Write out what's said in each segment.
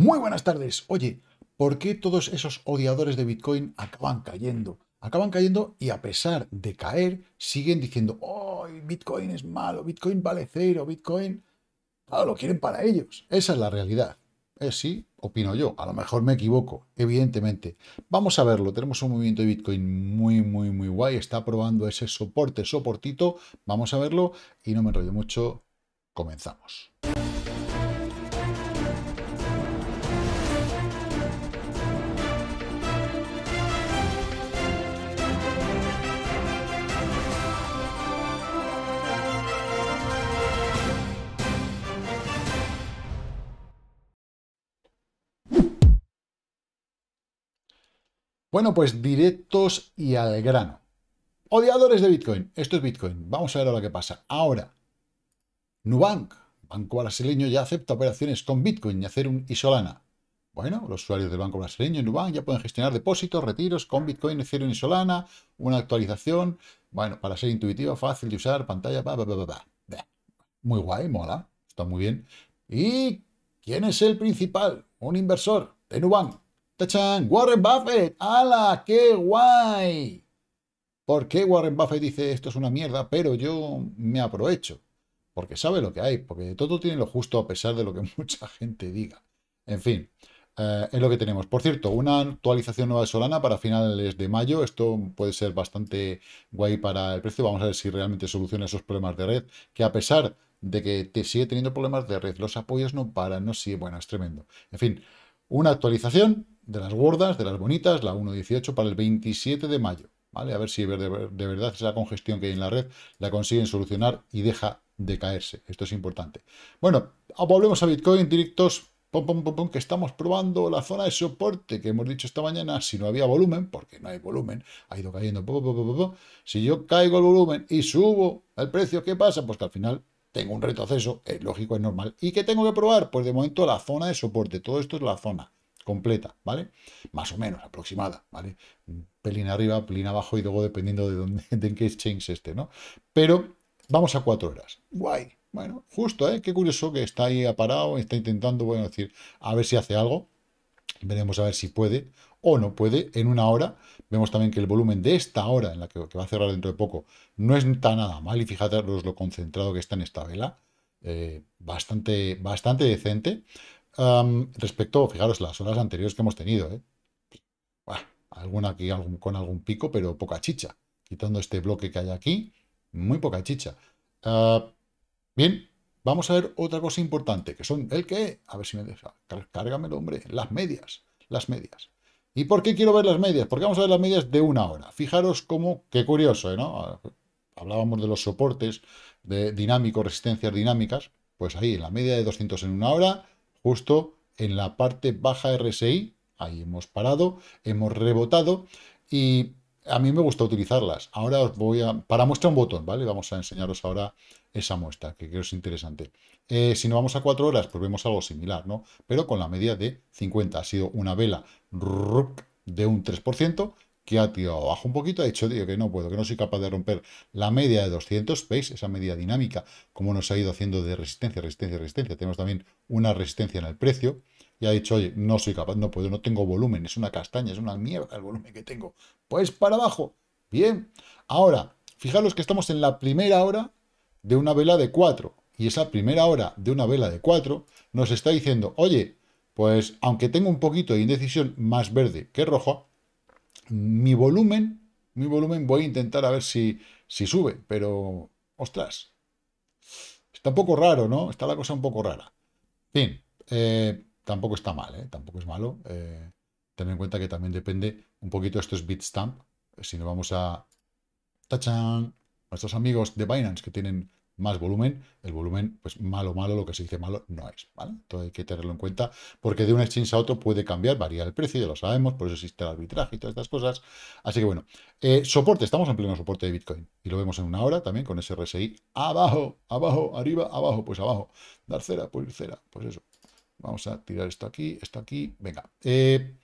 Muy buenas tardes. Oye, ¿por qué todos esos odiadores de Bitcoin acaban cayendo? Acaban cayendo y a pesar de caer, siguen diciendo, oh, Bitcoin es malo, Bitcoin vale cero, Bitcoin... Claro, lo quieren para ellos. Esa es la realidad. Es eh, sí, opino yo. A lo mejor me equivoco, evidentemente. Vamos a verlo. Tenemos un movimiento de Bitcoin muy, muy, muy guay. Está probando ese soporte, soportito. Vamos a verlo y no me enrollo mucho. Comenzamos. Bueno, pues directos y al grano. Odiadores de Bitcoin. Esto es Bitcoin. Vamos a ver ahora qué pasa. Ahora, Nubank, banco brasileño, ya acepta operaciones con Bitcoin y hacer un isolana. Bueno, los usuarios del banco brasileño Nubank ya pueden gestionar depósitos, retiros con Bitcoin, hacer y Solana, una actualización, bueno, para ser intuitiva, fácil de usar, pantalla, pa, bla, bla. pa, Muy guay, mola, está muy bien. ¿Y quién es el principal? Un inversor de Nubank. ¡Tachán! ¡Warren Buffett! ¡Hala! ¡Qué guay! ¿Por qué Warren Buffett dice esto es una mierda, pero yo me aprovecho? Porque sabe lo que hay, porque todo tiene lo justo a pesar de lo que mucha gente diga. En fin, eh, es lo que tenemos. Por cierto, una actualización nueva de Solana para finales de mayo. Esto puede ser bastante guay para el precio. Vamos a ver si realmente soluciona esos problemas de red, que a pesar de que te sigue teniendo problemas de red, los apoyos no paran, no sigue. Bueno, es tremendo. En fin, una actualización de las gordas, de las bonitas, la 1.18 para el 27 de mayo. ¿vale? A ver si de, verdad esa congestión que hay en la red la consiguen solucionar y deja de caerse. Esto es importante. Bueno, volvemos a Bitcoin directos. que estamos probando la zona de soporte que hemos dicho esta mañana, si no había volumen, porque no hay volumen, ha ido cayendo. Si yo caigo el volumen y subo el precio, ¿qué pasa? Pues que al final tengo un retroceso, es lógico, es normal. ¿Y qué tengo que probar? Pues de momento la zona de soporte, todo esto es la zona completa, ¿vale? Más o menos, aproximada, ¿vale? pelín arriba, pelín abajo y luego dependiendo de, dónde, de en qué exchange esté, ¿no? Pero vamos a cuatro horas. Guay. Bueno, justo, ¿eh? Qué curioso que está ahí aparado, está intentando, bueno, decir, a ver si hace algo. Veremos a ver si puede o no puede en una hora. Vemos también que el volumen de esta hora, en la que, va a cerrar dentro de poco, no está nada mal. Y fijaros lo concentrado que está en esta vela. Eh, bastante, bastante decente respecto, fijaros, las horas anteriores que hemos tenido, ¿eh? alguna aquí con algún pico, pero poca chicha. Quitando este bloque que hay aquí, muy poca chicha. Ah, bien, vamos a ver otra cosa importante, que son el que, a ver si me deja, cárgamelo, hombre, las medias, las medias. ¿Y por qué quiero ver las medias? Porque vamos a ver las medias de una hora. Fijaros cómo, qué curioso, ¿eh? Ah, hablábamos de los soportes de dinámicos, resistencias dinámicas, pues ahí, la media de 200 en una hora, justo en la parte baja RSI, ahí hemos parado, hemos rebotado y a mí me gusta utilizarlas. Ahora os voy a... Para muestra un botón, ¿vale? Vamos a enseñaros ahora esa muestra, que creo es interesante. Eh, si no vamos a 4 horas, pues vemos algo similar, ¿no? Pero con la media de 50. Ha sido una vela de un 3%, que ha tirado abajo un poquito, ha dicho, tío, que no puedo, que no soy capaz de romper la media de 200, veis esa media dinámica, como nos ha ido haciendo de resistencia, resistencia, resistencia, tenemos también una resistencia en el precio, y ha dicho, oye, no soy capaz, no puedo, no tengo volumen, es una castaña, es una mierda el volumen que tengo, pues para abajo, bien, ahora, fijaros que estamos en la primera hora de una vela de 4, y esa primera hora de una vela de 4 nos está diciendo, oye, pues aunque tengo un poquito de indecisión más verde que rojo, mi volumen, mi volumen voy a intentar a ver si, si sube, pero, ostras, está un poco raro, ¿no? Está la cosa un poco rara. En fin, eh, tampoco está mal, ¿eh? Tampoco es malo. Eh, ten en cuenta que también depende un poquito, esto es Bitstamp, si nos vamos a... ¡Tachán! Nuestros amigos de Binance que tienen más volumen, el volumen, pues malo, malo, lo que se dice malo no es, ¿vale? Entonces hay que tenerlo en cuenta, porque de un exchange a otro puede cambiar, varía el precio, ya lo sabemos, por eso existe el arbitraje y todas estas cosas. Así que bueno, eh, soporte, estamos en pleno soporte de Bitcoin, y lo vemos en una hora también con ese RSI, abajo, abajo, arriba, abajo, pues abajo, dar cera, pues cera, pues eso. Vamos a tirar esto aquí, esto aquí, venga. Eh,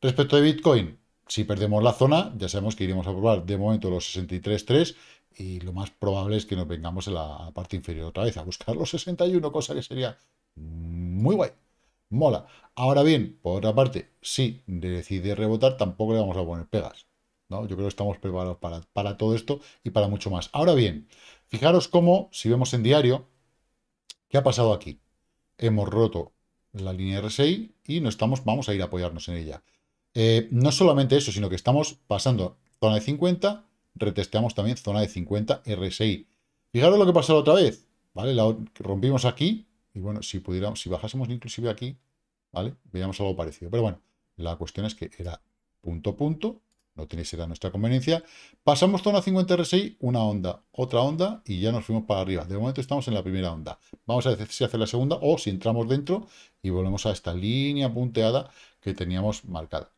respecto de Bitcoin, si perdemos la zona, ya sabemos que iremos a probar de momento los 63.3 y lo más probable es que nos vengamos en la parte inferior otra vez a buscar los 61, cosa que sería muy guay. Mola. Ahora bien, por otra parte, si decide rebotar, tampoco le vamos a poner pegas. ¿no? Yo creo que estamos preparados para, para todo esto y para mucho más. Ahora bien, fijaros cómo, si vemos en diario, ¿qué ha pasado aquí? Hemos roto la línea RSI y no estamos, vamos a ir a apoyarnos en ella. Eh, no solamente eso, sino que estamos pasando zona de 50, retesteamos también zona de 50 RSI. Fijaros lo que pasó la otra vez, ¿vale? La rompimos aquí y bueno, si pudiéramos, si bajásemos inclusive aquí, ¿vale? Veíamos algo parecido. Pero bueno, la cuestión es que era punto, punto, no tiene a nuestra conveniencia. Pasamos zona 50 RSI, una onda, otra onda y ya nos fuimos para arriba. De momento estamos en la primera onda. Vamos a ver si hace la segunda o si entramos dentro y volvemos a esta línea punteada que teníamos marcada.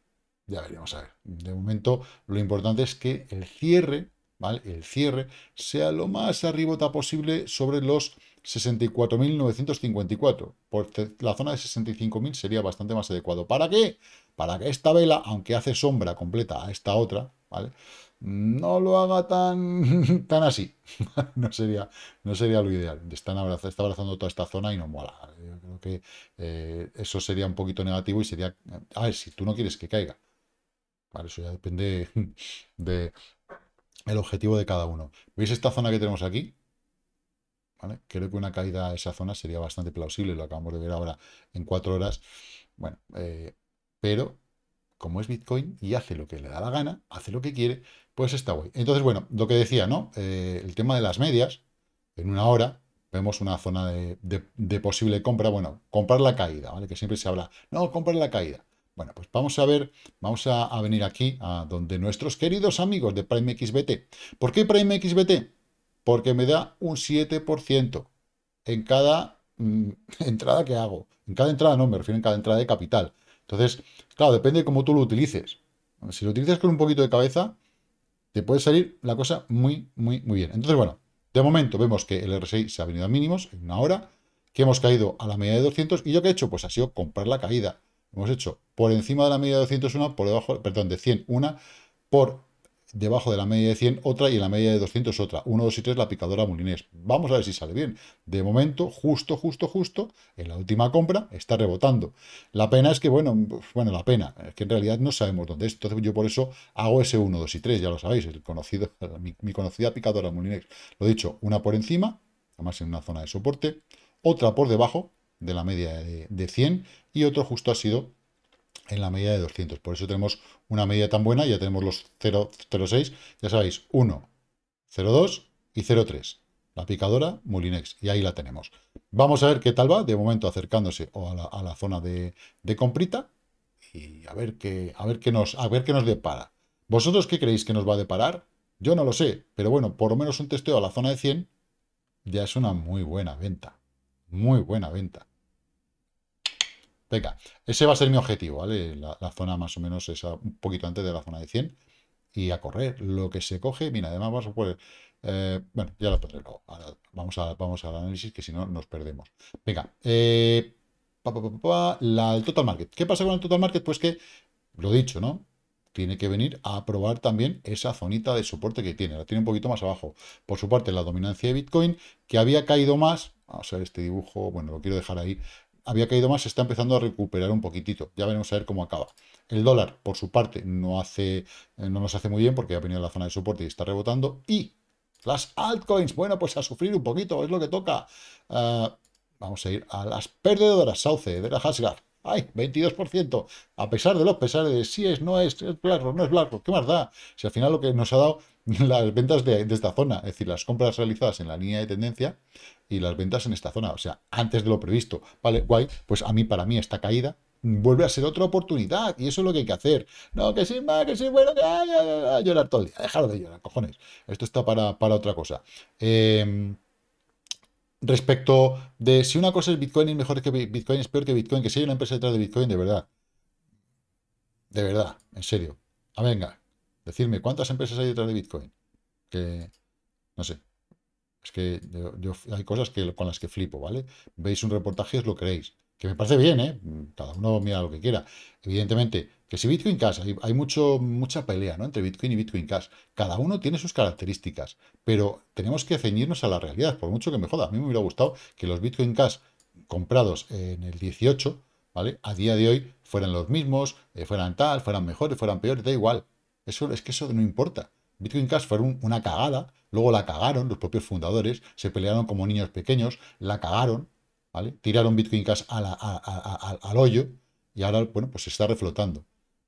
Ya veríamos a ver. De momento, lo importante es que el cierre, ¿vale? El cierre sea lo más arribota posible sobre los 64.954. Por la zona de 65.000 sería bastante más adecuado. ¿Para qué? Para que esta vela, aunque hace sombra completa a esta otra, ¿vale? No lo haga tan, tan así. no, sería, no sería lo ideal. está abrazando toda esta zona y no mola. Yo creo que eh, eso sería un poquito negativo y sería... A ver, si tú no quieres que caiga eso ya depende del objetivo de cada uno. ¿Veis esta zona que tenemos aquí? Creo que una caída a esa zona sería bastante plausible, lo acabamos de ver ahora en cuatro horas. Bueno, eh, pero como es Bitcoin y hace lo que le da la gana, hace lo que quiere, pues está guay. Entonces, bueno, lo que decía, ¿no? Eh, el tema de las medias, en una hora vemos una zona de, de posible compra, bueno, comprar la caída, ¿vale? Que siempre se habla, no, comprar la caída. Bueno, pues vamos a ver, vamos a, venir aquí a donde nuestros queridos amigos de Prime XBT. ¿Por qué Prime XBT? Porque me da un 7% en cada mm, entrada que hago. En cada entrada no, me refiero en cada entrada de capital. Entonces, claro, depende de cómo tú lo utilices. Si lo utilizas con un poquito de cabeza, te puede salir la cosa muy, muy, muy bien. Entonces, bueno, de momento vemos que el RSI se ha venido a mínimos en una hora, que hemos caído a la media de 200 y yo que he hecho, pues ha sido comprar la caída. Hemos hecho por encima de la media de 201, por debajo, perdón, de 100 una, por debajo de la media de 100 otra y en la media de 200 otra. 1, 2 y 3 la picadora mulinés. Vamos a ver si sale bien. De momento, justo, justo, justo, en la última compra está rebotando. La pena es que, bueno, pues, bueno, la pena, es que en realidad no sabemos dónde es. Entonces yo por eso hago ese 1, 2 y 3, ya lo sabéis, el conocido, mi, conocida picadora mulinés. Lo he dicho, una por encima, además en una zona de soporte, otra por debajo, de la media de, 100 y otro justo ha sido en la media de 200. Por eso tenemos una media tan buena, ya tenemos los 0.6. ya sabéis, 1, 0,2 y 0,3. La picadora Mulinex, y ahí la tenemos. Vamos a ver qué tal va, de momento acercándose a la, zona de, de, comprita y a ver, qué, a, ver qué nos, a ver qué nos depara. ¿Vosotros qué creéis que nos va a deparar? Yo no lo sé, pero bueno, por lo menos un testeo a la zona de 100 ya es una muy buena venta. Muy buena venta. Venga, ese va a ser mi objetivo, ¿vale? La, zona más o menos esa, un poquito antes de la zona de 100. Y a correr lo que se coge. Mira, además vamos a poder... Eh, bueno, ya lo pondré luego. vamos, a, vamos al análisis, que si no nos perdemos. Venga, eh, el total market. ¿Qué pasa con el total market? Pues que, lo dicho, ¿no? tiene que venir a probar también esa zonita de soporte que tiene. La tiene un poquito más abajo. Por su parte, la dominancia de Bitcoin, que había caído más. Vamos a ver este dibujo. Bueno, lo quiero dejar ahí había caído más, se está empezando a recuperar un poquitito. Ya veremos a ver cómo acaba. El dólar, por su parte, no, hace, eh, no nos hace muy bien porque ha venido a la zona de soporte y está rebotando. Y las altcoins, bueno, pues a sufrir un poquito, es lo que toca. Ah, vamos a ir a las perdedoras. Sauce, de la Hasgar. ¡Ay! 22%. A pesar de los pesares de si es, no es, es blanco, no es blanco. ¿Qué más da? Si al final lo que nos ha dado las ventas de, de esta zona, es decir, las compras realizadas en la línea de tendencia, y las ventas en esta zona, o sea, antes de lo previsto, ¿vale? Guay, pues a mí, para mí, esta caída vuelve a ser otra oportunidad y eso es lo que hay que hacer. No, que sí, más, que sí, bueno, que ay, llorar todo el día, dejarlo de llorar, cojones. Esto está para, otra cosa. Em, respecto de si una cosa es Bitcoin es mejor que Bitcoin, es peor que Bitcoin, que si hay una empresa detrás de Bitcoin, de verdad. De verdad, en serio. A ah, venga, decirme, ¿cuántas empresas hay detrás de Bitcoin? Que, no sé, es que hay cosas con las que flipo, ¿vale? Veis un reportaje y os lo creéis. Que me parece bien, ¿eh? Mm, cada uno mira lo que quiera. Evidentemente, que si Bitcoin Cash, hay, hay mucho, mucha pelea, ¿no? Entre Bitcoin y Bitcoin Cash. Cada uno tiene sus características, pero tenemos que ceñirnos a la realidad, por mucho que me joda. A mí me hubiera gustado que los Bitcoin Cash comprados en el 18, ¿vale? A día de hoy fueran los mismos, eh, fueran tal, fueran mejores, fueran peores, da igual. Eso, es que eso no importa. Bitcoin Cash fue una cagada, Luego la cagaron, los propios fundadores, se pelearon como niños pequeños, la cagaron, ¿vale? Tiraron Bitcoin Cash al hoyo y ahora, bueno, pues se está reflotando.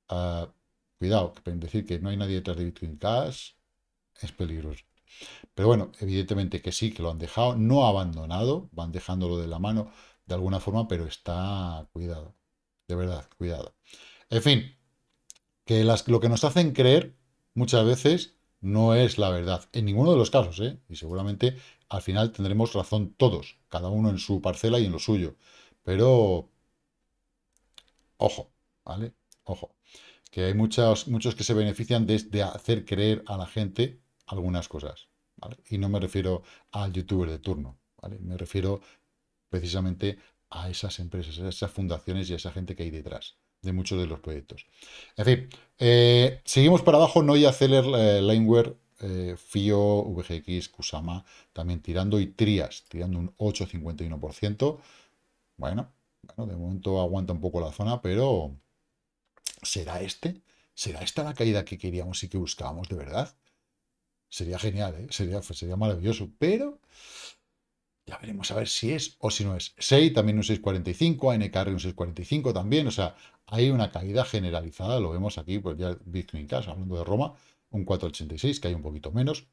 Ah, cuidado, que decir que no hay nadie detrás de Bitcoin Cash es peligroso. Pero bueno, evidentemente que sí, que lo han dejado, no abandonado, van dejándolo de la mano de alguna forma, pero está cuidado, de verdad, cuidado. En fin, que las, lo que nos hacen creer muchas veces no es la verdad. En ninguno de los casos, ¿eh? Y seguramente al final tendremos razón todos, cada uno en su parcela y en lo suyo. Pero, ojo, ¿vale? Ojo, que hay muchos, muchos que se benefician de, hacer creer a la gente algunas cosas, Y no me refiero al youtuber de turno, Me refiero precisamente a esas empresas, a esas fundaciones y a esa gente que hay detrás de muchos de los proyectos. En fin, eh, seguimos para abajo, Noia, Celer, eh, Lineware, eh, FIO, VGX, Kusama, también tirando, y Trias, tirando un 8,51%. Bueno, de momento aguanta un poco la zona, pero ¿será este? ¿Será esta la caída que queríamos y que buscábamos de verdad? Sería genial, sería, pues, sería maravilloso, pero... Ya veremos a ver si es o si no es. 6, también un 6,45, ANKR un 6,45 también. O sea, hay una caída generalizada. Lo vemos aquí, pues ya Bitcoin Cash, hablando de Roma, un 4,86, que hay un poquito menos.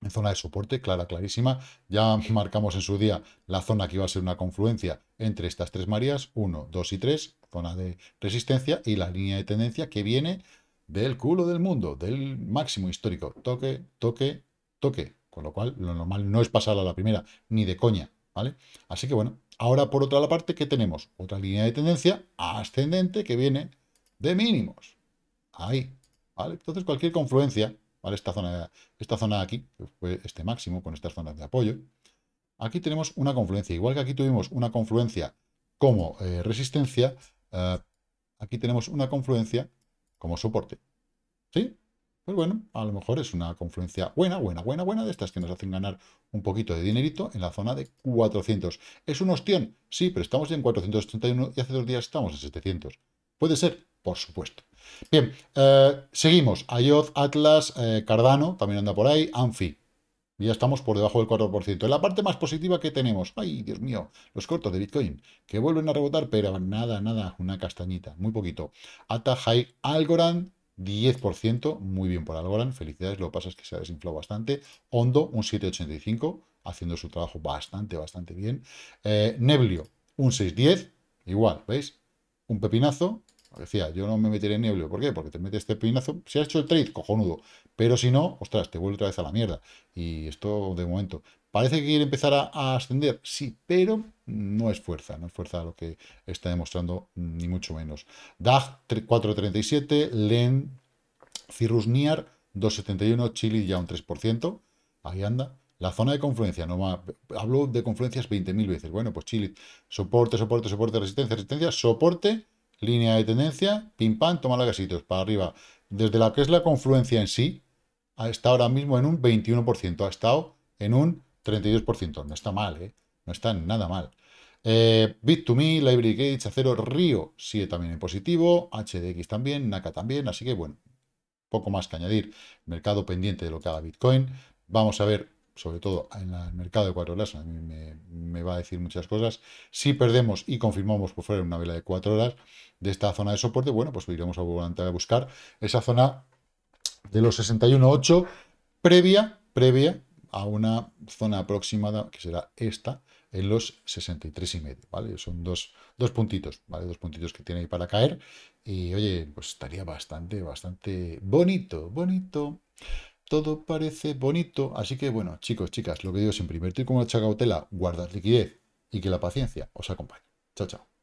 En zona de soporte, clara, clarísima. Ya marcamos en su día la zona que iba a ser una confluencia entre estas tres marías, 1, 2 y 3, zona de resistencia, y la línea de tendencia que viene del culo del mundo, del máximo histórico. Toque, toque, toque. Con lo cual, lo normal no es pasar a la primera, ni de coña, ¿vale? Así que bueno, ahora por otra la parte, ¿qué tenemos? Otra línea de tendencia ascendente que viene de mínimos. Ahí, ¿vale? Entonces cualquier confluencia, ¿vale? Esta zona, esta zona aquí, que fue este máximo con estas zonas de apoyo, aquí tenemos una confluencia. Igual que aquí tuvimos una confluencia como eh, resistencia, eh, aquí tenemos una confluencia como soporte. ¿Sí? Pues bueno, a lo mejor es una confluencia buena, buena, buena, buena, de estas que nos hacen ganar un poquito de dinerito en la zona de 400. ¿Es unos 100 Sí, pero estamos ya en 431 y hace dos días estamos en 700. ¿Puede ser? Por supuesto. Bien, eh, seguimos. IOT, Atlas, eh, Cardano, también anda por ahí, Anfi. Ya estamos por debajo del 4%. la parte más positiva que tenemos, ay, Dios mío, los cortos de Bitcoin, que vuelven a rebotar, pero nada, nada, una castañita, muy poquito. Ata, Algorand, 10%, muy bien por Algorand, felicidades, lo que pasa es que se ha desinflado bastante. Hondo, un 7,85, haciendo su trabajo bastante, bastante bien. Eh, Neblio, un 6,10, igual, ¿veis? Un pepinazo, decía, yo no me meteré en Neblio, ¿por qué? Porque te metes este pepinazo, si has hecho el trade, cojonudo, pero si no, ostras, te vuelve otra vez a la mierda. Y esto, de momento, Parece que quiere empezar a, ascender, sí, pero no es fuerza, no es fuerza lo que está demostrando, ni mucho menos. DAG 437, LEN, Cirrus Niar 271, Chile ya un 3%, ahí anda. La zona de confluencia, no hablo de confluencias 20.000 veces. Bueno, pues Chile, soporte, soporte, soporte, resistencia, resistencia, soporte, línea de tendencia, pim pam, toma la gasitos, para arriba. Desde la que es la confluencia en sí, está ahora mismo en un 21%, ha estado en un 32%. No está mal, ¿eh? No está nada mal. Eh, Bit2Me, Library Gates, Acero, Río, sigue también en positivo, HDX también, NACA también, así que bueno, poco más que añadir. Mercado pendiente de lo que haga Bitcoin. Vamos a ver, sobre todo en el mercado de 4 horas, a mí me, va a decir muchas cosas. Si perdemos y confirmamos por fuera una vela de 4 horas de esta zona de soporte, bueno, pues iremos a a buscar esa zona de los 61.8 previa, previa a una zona aproximada, que será esta, en los 63 y medio, ¿vale? Son dos, puntitos, ¿vale? Dos puntitos que tiene ahí para caer. Y oye, pues estaría bastante, bastante bonito, bonito. Todo parece bonito. Así que bueno, chicos, chicas, lo que digo es invertir con mucha cautela, guardar liquidez y que la paciencia os acompañe. Chao, chao.